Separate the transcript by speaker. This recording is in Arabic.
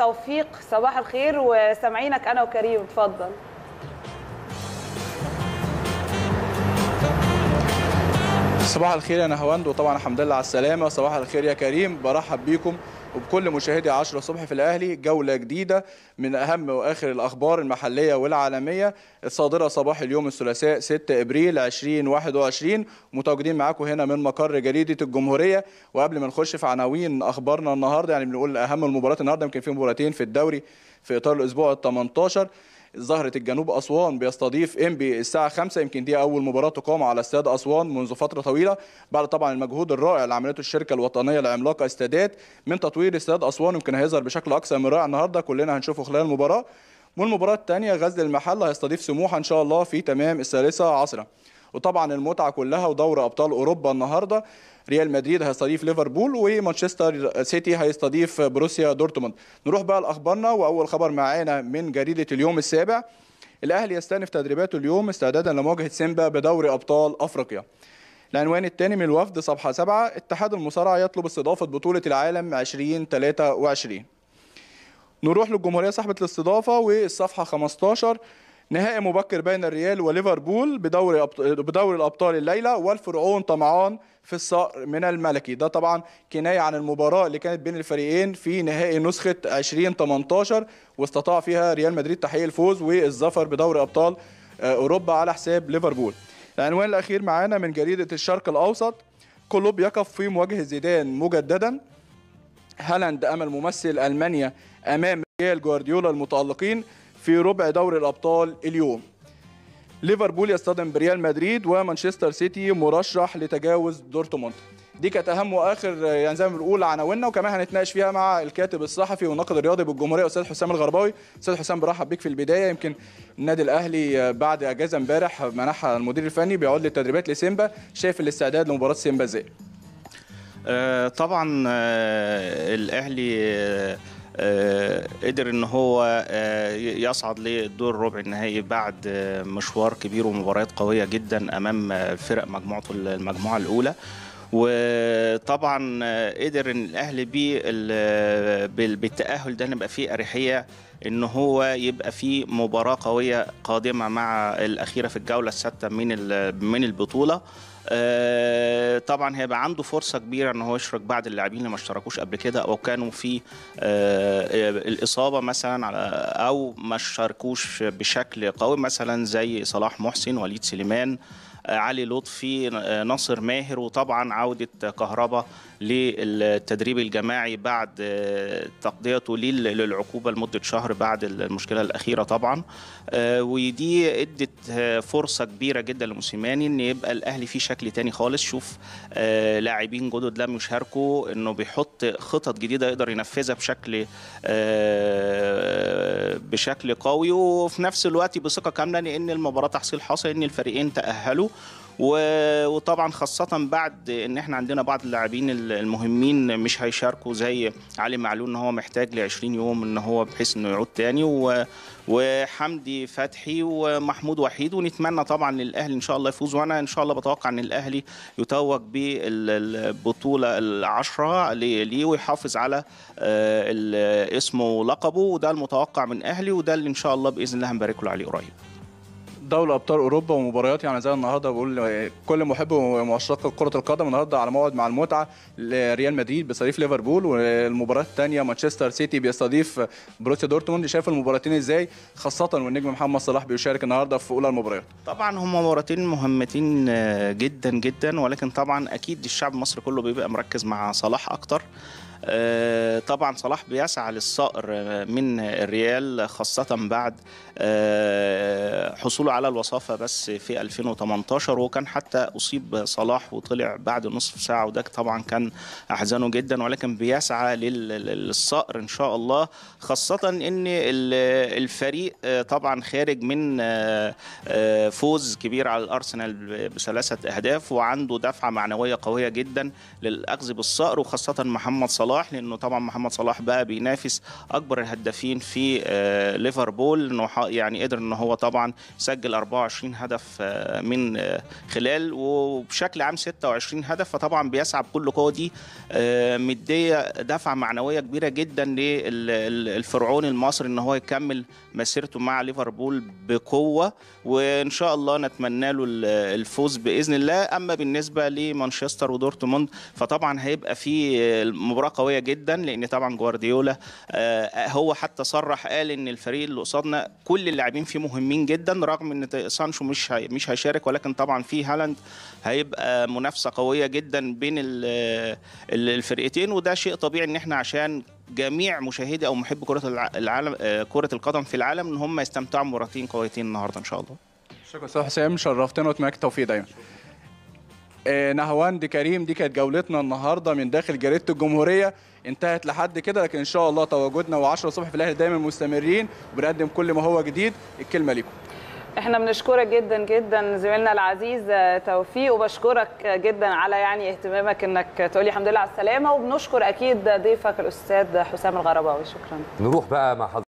Speaker 1: توفيق صباح الخير وسمعينك انا وكريم اتفضل
Speaker 2: صباح الخير يا نهواند وطبعا الحمد لله على السلامه صباح الخير يا كريم برحب بيكم وبكل مشاهدي 10 الصبح في الاهلي جوله جديده من اهم واخر الاخبار المحليه والعالميه الصادره صباح اليوم الثلاثاء 6 ابريل 2021 متواجدين معاكم هنا من مقر جريده الجمهوريه وقبل ما نخش في عناوين اخبارنا النهارده يعني بنقول اهم المباريات النهارده يمكن في مباراتين في الدوري في اطار الاسبوع ال 18 زهره الجنوب اسوان بيستضيف انبي الساعه 5 يمكن دي اول مباراه تقام على استاد اسوان منذ فتره طويله بعد طبعا المجهود الرائع اللي عملته الشركه الوطنيه العملاقه استادات من تطوير استاد اسوان يمكن هيظهر بشكل اكثر من رائع النهارده كلنا هنشوفه خلال المباراه والمباراه الثانيه غزل المحله هيستضيف سموحه ان شاء الله في تمام الثالثه عصرا وطبعا المتعه كلها ودوري ابطال اوروبا النهارده ريال مدريد هيستضيف ليفربول ومانشستر سيتي هيستضيف بروسيا دورتموند نروح بقى لاخبارنا واول خبر معانا من جريده اليوم السابع الاهلي يستأنف تدريباته اليوم استعدادا لمواجهه سيمبا بدوري ابطال افريقيا العنوان الثاني من الوفد صفحه 7 اتحاد المصارعه يطلب استضافه بطوله العالم 2023 نروح للجمهوريه صاحبه الاستضافه والصفحه 15 نهائي مبكر بين الريال وليفربول بدوري بدوري الابطال الليله والفرعون طمعان في الصقر من الملكي ده طبعا كنايه عن المباراه اللي كانت بين الفريقين في نهائي نسخه 2018 واستطاع فيها ريال مدريد تحقيق الفوز والظفر بدوري ابطال آه، اوروبا على حساب ليفربول العنوان الاخير معانا من جريده الشرق الاوسط كلوب يقف في مواجهه زيدان مجددا هالاند امل ممثل المانيا امام ريال جوارديولا المتالقين في ربع دوري الأبطال اليوم ليفربول يصطدم بريال مدريد ومانشستر سيتي مرشح لتجاوز دورتموند دي كانت اهم واخر يعني زي ما بنقول عناويننا وكمان هنتناقش فيها مع الكاتب الصحفي والناقد الرياضي بالجمهوريه استاذ حسام الغرباوي استاذ حسام برحب بيك في البدايه يمكن النادي الاهلي بعد اجازه امبارح منحها المدير الفني بيعود للتدريبات لسيمبا شايف الاستعداد لمباراه سيمبا ازاي
Speaker 1: آه، طبعا آه، الاهلي آه، آه، قدر ان هو آه، يصعد للدور الربع النهائي بعد آه، مشوار كبير ومباريات قويه جدا امام فرق مجموعته المجموعه الاولى وطبعا قدر ان الاهلي بيه بالتاهل ده نبقى فيه اريحيه ان هو يبقى في مباراه قويه قادمه مع الاخيره في الجوله السادسه من من البطوله آه، طبعا هيبقى عنده فرصه كبيره ان هو يشرك بعض اللاعبين اللي ما اشتركوش قبل كده او كانوا في آه، الاصابه مثلا على او ما اشتركوش بشكل قوي مثلا زي صلاح محسن وليد سليمان علي لطفي ناصر ماهر وطبعا عودة كهربا للتدريب الجماعي بعد آه، تقضيته للعقوبة لمدة شهر بعد المشكلة الأخيرة طبعا آه، ودي ادت آه، فرصة كبيرة جدا لموسيماني ان يبقى الأهلي فيه شكل تاني خالص شوف لاعبين جدد لم يشاركوا انه بيحط خطط جديدة يقدر ينفذها بشكل بشكل قوي وفي نفس الوقت بثقة كاملة لأن المباراة تحصيل حاصل ان الفريقين تأهلوا وطبعا خاصة بعد ان احنا عندنا بعض اللاعبين المهمين مش هيشاركوا زي علي معلول ان هو محتاج ل 20 يوم ان هو بحيث انه يعود تاني وحمدي فتحي ومحمود وحيد ونتمنى طبعا للاهلي ان شاء الله يفوز وانا ان شاء الله بتوقع ان الاهلي يتوج بالبطوله العشرة ليه ويحافظ على آه، اسمه ولقبه وده المتوقع من اهلي وده اللي ان شاء الله باذن الله هنبارك له عليه قريب
Speaker 2: دوري ابطال اوروبا ومباريات يعني زي النهارده بقول آه، كل محب ومعشق كره القدم النهارده على موعد مع المتعه ريال مدريد بيستضيف ليفربول والمباراه الثانيه مانشستر سيتي بيستضيف بروسيا دورتموند شايف المباراتين ازاي خاصه والنجم محمد صلاح بيشارك النهارده في اولى المباريات
Speaker 1: طبعا هما مباراتين مهمتين آه، جدا جدا ولكن طبعا اكيد الشعب المصري كله بيبقى مركز مع صلاح اكتر آه، طبعا صلاح بيسعى للصقر من الريال خاصة بعد آه، حصوله على الوصافة بس في 2018 وكان حتى أصيب صلاح وطلع بعد نصف ساعة وده طبعا كان أحزنه جدا ولكن بيسعى للصقر إن شاء الله خاصة إن الفريق آه، طبعا خارج من فوز كبير على الأرسنال بثلاثة أهداف وعنده دفعة معنوية قوية جدا للأخذ بالصقر وخاصة محمد صلاح صلاح لانه طبعا محمد صلاح بقى بينافس اكبر الهدافين في آه، ليفربول انه يعني قدر ان هو طبعا سجل 24 هدف آه، من آه، خلال وبشكل عام 26 هدف فطبعا بيسعى بكل قوه دي مديه دفعه معنويه كبيره جدا للفرعون المصري ان هو يكمل مسيرته مع ليفربول بقوه وان شاء الله نتمنى له الفوز باذن الله اما بالنسبه لمانشستر ودورتموند فطبعا هيبقى في مباراه قويه جدا لان طبعا جوارديولا آه، هو حتى صرح قال ان الفريق اللي قصادنا كل اللاعبين فيه مهمين جدا رغم ان سانشو مش مش هيشارك ولكن طبعا في هالاند هيبقى منافسه قويه جدا بين الفرقتين وده شيء طبيعي ان احنا عشان جميع مشاهدي او محبي كره العالم آه، كره القدم في العالم ان هم يستمتعوا بمباراتين قويتين النهارده ان شاء الله شكرا استاذ حسام شرفتنا واتمنى لك التوفيق دايما آه، نهوان دي كريم دي كانت جولتنا
Speaker 2: النهارده من داخل جريده الجمهوريه انتهت لحد كده لكن ان شاء الله تواجدنا و10 الصبح في الاهلي دايما مستمرين وبنقدم كل ما هو جديد الكلمه ليكم
Speaker 1: احنا بنشكرك جدا جدا زميلنا العزيز توفيق وبشكرك جدا على يعني اهتمامك انك تقولي الحمد لله على السلامه وبنشكر اكيد ضيفك الاستاذ حسام الغرباوي شكرا نروح بقى مع حضرتك